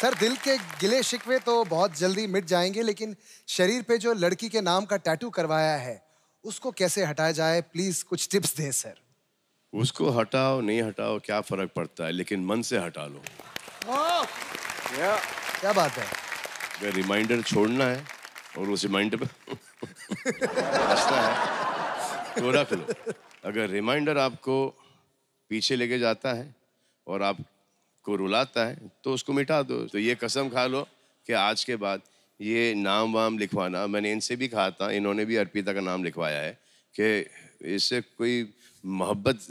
Sir दिल के गिले शिकवे तो बहुत जल्दी मिट जाएंगे लेकिन शरीर पे जो लड़की के नाम का टैटू करवाया है उसको कैसे हटाया जाए प्लीज कुछ टिप्स दें सर उसको हटाओ नहीं हटाओ क्या फर्क पड़ता है लेकिन मन से हटा लो yeah. क्या बात है रिमाइंडर छोड़ना है और उस रिमाइंडर पर है तो रख लो अगर रिमाइंडर आपको पीछे लेके जाता है और आप को रुलाता है तो उसको मिटा दो तो ये कसम खा लो कि आज के बाद ये नाम वाम लिखवाना मैंने इनसे भी कहा था इन्होंने भी अर्पिता का नाम लिखवाया है कि इससे कोई मोहब्बत